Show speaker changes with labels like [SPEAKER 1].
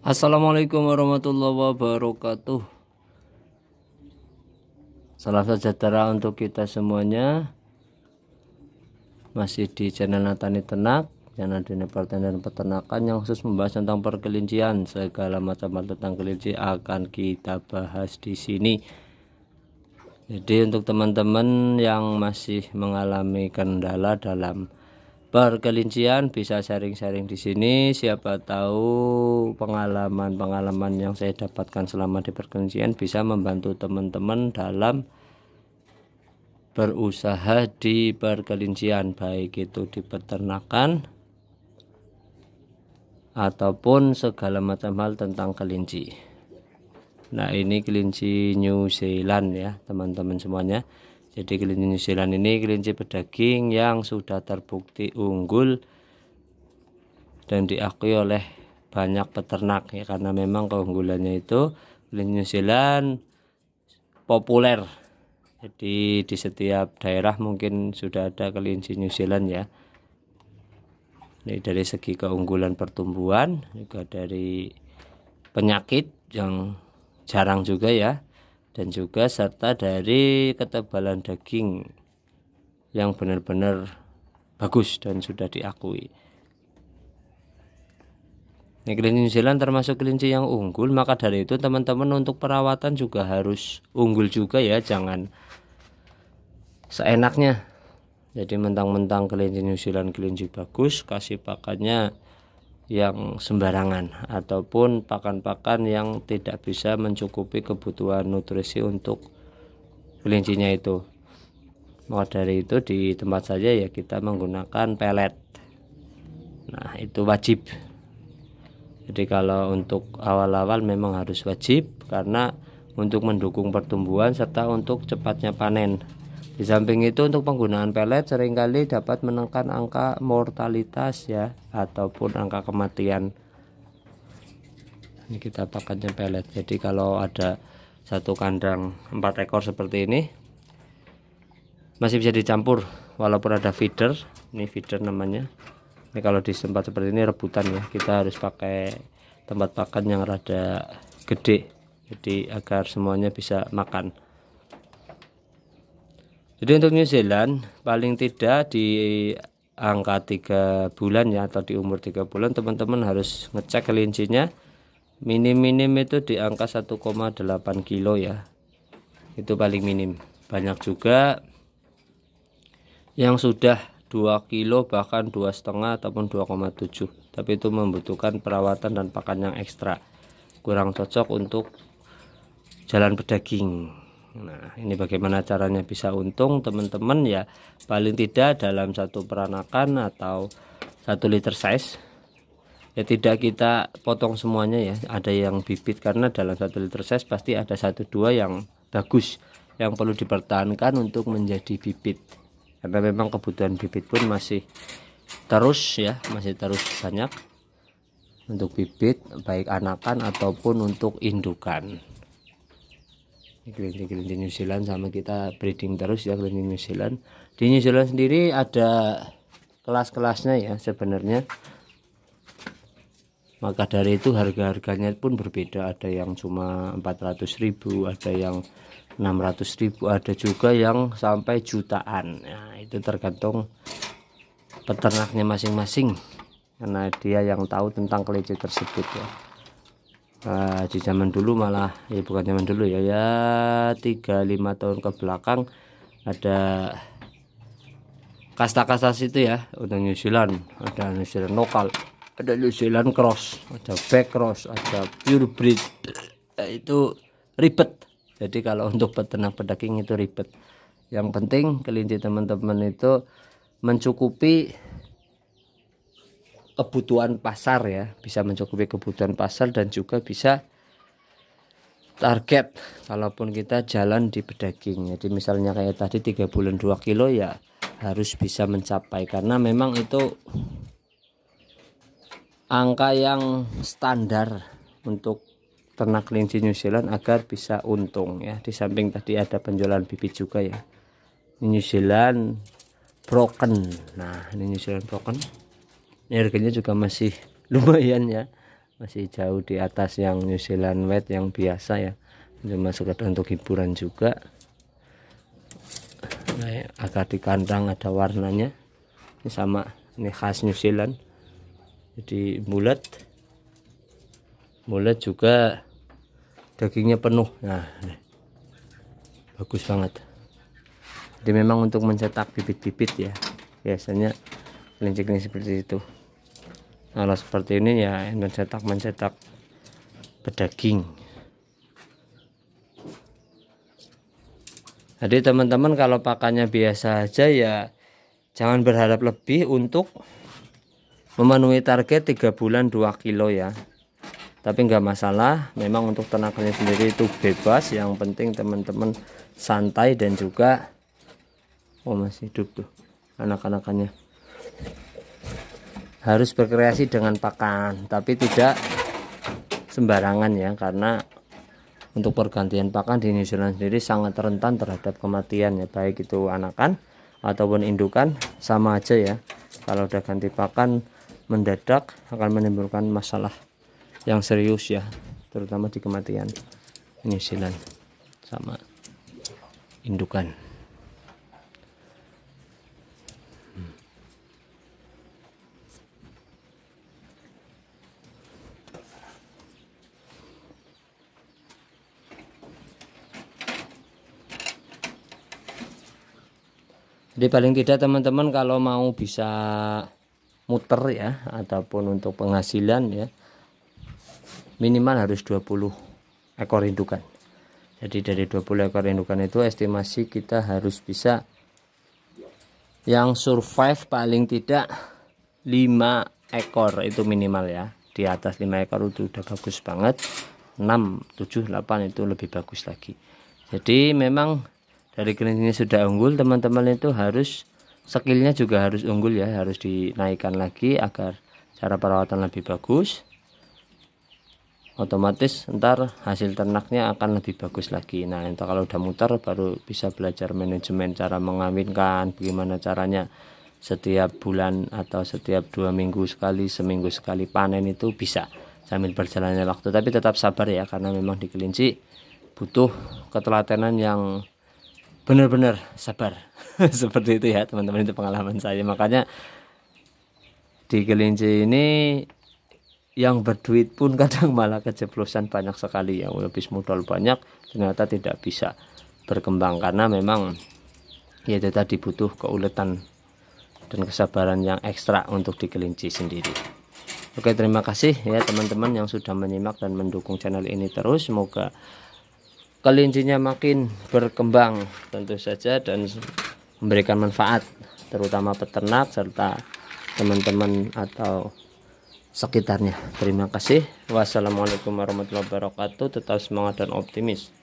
[SPEAKER 1] Assalamualaikum warahmatullahi wabarakatuh Salam sejahtera untuk kita semuanya Masih di channel Natani Tenak Channel Dunia Pertanian dan Peternakan yang khusus membahas tentang perkelincian Segala macam hal tentang kelinci akan kita bahas di sini Jadi untuk teman-teman yang masih mengalami kendala dalam Perkelincian bisa sharing-sharing di sini siapa tahu pengalaman-pengalaman yang saya dapatkan selama di perkelincian bisa membantu teman-teman dalam berusaha di perkelincian, baik itu di peternakan ataupun segala macam hal tentang kelinci nah ini kelinci New Zealand ya teman-teman semuanya jadi kelinci New Zealand ini kelinci pedaging yang sudah terbukti unggul dan diakui oleh banyak peternak ya karena memang keunggulannya itu kelinci New Zealand populer. Jadi di setiap daerah mungkin sudah ada kelinci New Zealand ya. Ini dari segi keunggulan pertumbuhan juga dari penyakit yang jarang juga ya dan juga serta dari ketebalan daging yang benar-benar bagus dan sudah diakui. Negeri nah, kelinci New Zealand termasuk kelinci yang unggul, maka dari itu teman-teman untuk perawatan juga harus unggul juga ya, jangan seenaknya. Jadi mentang-mentang kelinci New Zealand kelinci bagus, kasih pakannya yang sembarangan ataupun pakan-pakan yang tidak bisa mencukupi kebutuhan nutrisi untuk kelincinya itu maka dari itu di tempat saja ya kita menggunakan pelet nah itu wajib jadi kalau untuk awal-awal memang harus wajib karena untuk mendukung pertumbuhan serta untuk cepatnya panen di samping itu untuk penggunaan pelet seringkali dapat menekan angka mortalitas ya ataupun angka kematian. Ini kita pakainya pelet. Jadi kalau ada satu kandang empat ekor seperti ini masih bisa dicampur walaupun ada feeder. Ini feeder namanya. Ini kalau di tempat seperti ini rebutan ya. Kita harus pakai tempat pakan yang rada gede. Jadi agar semuanya bisa makan. Jadi untuk New Zealand paling tidak di angka 3 bulan ya atau di umur 3 bulan teman-teman harus ngecek kelincinya minim-minim itu di angka 1,8 kilo ya itu paling minim banyak juga yang sudah 2 kilo bahkan dua setengah ataupun 2,7 tapi itu membutuhkan perawatan dan pakan yang ekstra kurang cocok untuk jalan pedaging Nah, ini bagaimana caranya bisa untung teman-teman ya paling tidak dalam satu peranakan atau satu liter size ya tidak kita potong semuanya ya ada yang bibit karena dalam satu liter size pasti ada satu dua yang bagus yang perlu dipertahankan untuk menjadi bibit karena memang kebutuhan bibit pun masih terus ya masih terus banyak untuk bibit baik anakan ataupun untuk indukan ini kelinci-kelinci New Zealand sama kita breeding terus ya kelinci New Zealand di New Zealand sendiri ada kelas-kelasnya ya sebenarnya maka dari itu harga-harganya pun berbeda ada yang cuma 400.000 ada yang 600.000 ada juga yang sampai jutaan nah, itu tergantung peternaknya masing-masing karena dia yang tahu tentang kelinci tersebut ya Nah, di zaman dulu malah ya bukan zaman dulu ya ya 35 tahun ke belakang ada kasta-kasta situ ya untuk New Zealand ada New Zealand lokal ada New Zealand cross ada back cross ada pure breed eh, itu ribet jadi kalau untuk peternak pedaging itu ribet yang penting kelinci teman-teman itu mencukupi kebutuhan pasar ya bisa mencukupi kebutuhan pasar dan juga bisa target kalaupun kita jalan di pedaging jadi misalnya kayak tadi tiga bulan 2 kilo ya harus bisa mencapai karena memang itu angka yang standar untuk ternak kelinci New Zealand agar bisa untung ya di samping tadi ada penjualan bibit juga ya New Zealand broken nah ini New Zealand broken ini harganya juga masih lumayan ya masih jauh di atas yang New Zealand wet yang biasa ya cuma sekedar untuk hiburan juga nah, agar di kandang ada warnanya ini sama ini khas New Zealand jadi bulat bulat juga dagingnya penuh nah ini. bagus banget jadi memang untuk mencetak bibit-bibit ya biasanya kelinci-kelinci seperti itu kalau seperti ini ya mencetak mencetak pedaging jadi teman-teman kalau pakannya biasa aja ya jangan berharap lebih untuk memenuhi target 3 bulan 2 kilo ya tapi nggak masalah memang untuk tenaganya sendiri itu bebas yang penting teman-teman santai dan juga oh masih hidup tuh anak-anakannya harus berkreasi dengan pakan tapi tidak sembarangan ya karena untuk pergantian pakan di New Zealand sendiri sangat rentan terhadap kematian ya baik itu anakan ataupun indukan sama aja ya kalau udah ganti pakan mendadak akan menimbulkan masalah yang serius ya terutama di kematian New Zealand sama indukan jadi paling tidak teman-teman kalau mau bisa muter ya ataupun untuk penghasilan ya minimal harus 20 ekor indukan jadi dari 20 ekor indukan itu estimasi kita harus bisa yang survive paling tidak 5 ekor itu minimal ya di atas 5 ekor itu udah bagus banget 6 7 8 itu lebih bagus lagi jadi memang dari grindingnya sudah unggul teman-teman itu harus skillnya juga harus unggul ya harus dinaikkan lagi agar cara perawatan lebih bagus otomatis ntar hasil ternaknya akan lebih bagus lagi nah itu kalau udah muter baru bisa belajar manajemen cara mengawinkan bagaimana caranya setiap bulan atau setiap dua minggu sekali seminggu sekali panen itu bisa sambil berjalannya waktu tapi tetap sabar ya karena memang di kelinci butuh ketelatenan yang benar-benar sabar seperti itu ya teman-teman itu pengalaman saya makanya di kelinci ini yang berduit pun kadang malah keceplosan banyak sekali ya lebih modal banyak ternyata tidak bisa berkembang karena memang ya itu tadi butuh keuletan dan kesabaran yang ekstra untuk di kelinci sendiri oke terima kasih ya teman-teman yang sudah menyimak dan mendukung channel ini terus semoga kelincinya makin berkembang tentu saja dan memberikan manfaat terutama peternak serta teman-teman atau sekitarnya terima kasih wassalamualaikum warahmatullahi wabarakatuh tetap semangat dan optimis